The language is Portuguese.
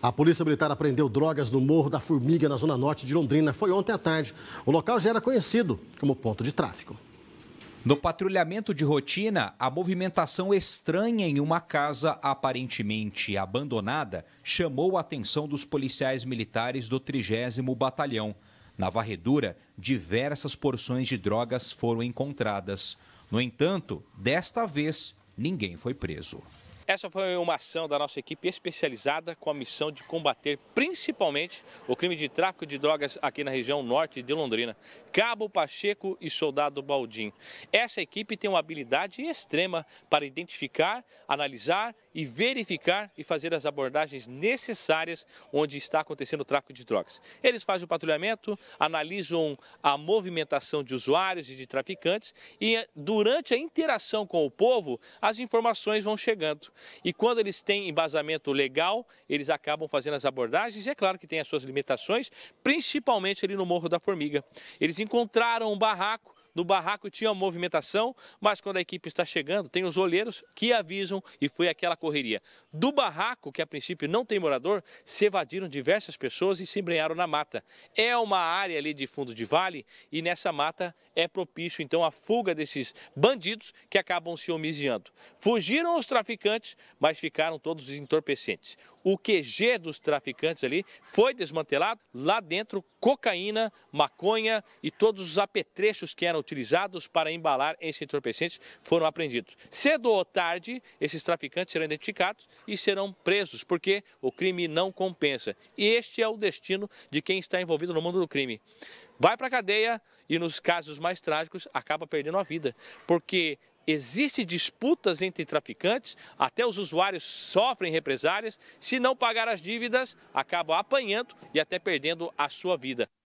A Polícia Militar apreendeu drogas no Morro da Formiga, na zona norte de Londrina. Foi ontem à tarde. O local já era conhecido como ponto de tráfico. No patrulhamento de rotina, a movimentação estranha em uma casa aparentemente abandonada chamou a atenção dos policiais militares do 30 Batalhão. Na varredura, diversas porções de drogas foram encontradas. No entanto, desta vez, ninguém foi preso. Essa foi uma ação da nossa equipe especializada com a missão de combater principalmente o crime de tráfico de drogas aqui na região norte de Londrina. Cabo Pacheco e Soldado Baldim. Essa equipe tem uma habilidade extrema para identificar, analisar e verificar e fazer as abordagens necessárias onde está acontecendo o tráfico de drogas. Eles fazem o patrulhamento, analisam a movimentação de usuários e de traficantes e durante a interação com o povo, as informações vão chegando. E quando eles têm embasamento legal, eles acabam fazendo as abordagens. E é claro que tem as suas limitações, principalmente ali no Morro da Formiga. Eles encontraram um barraco no barraco tinha movimentação, mas quando a equipe está chegando, tem os olheiros que avisam e foi aquela correria. Do barraco, que a princípio não tem morador, se evadiram diversas pessoas e se embrenharam na mata. É uma área ali de fundo de vale e nessa mata é propício então a fuga desses bandidos que acabam se homiziando. Fugiram os traficantes, mas ficaram todos os entorpecentes. O QG dos traficantes ali foi desmantelado, lá dentro cocaína, maconha e todos os apetrechos que eram utilizados para embalar esses entorpecentes foram apreendidos. Cedo ou tarde, esses traficantes serão identificados e serão presos, porque o crime não compensa. E este é o destino de quem está envolvido no mundo do crime. Vai para a cadeia e, nos casos mais trágicos, acaba perdendo a vida, porque Existem disputas entre traficantes, até os usuários sofrem represálias. Se não pagar as dívidas, acaba apanhando e até perdendo a sua vida.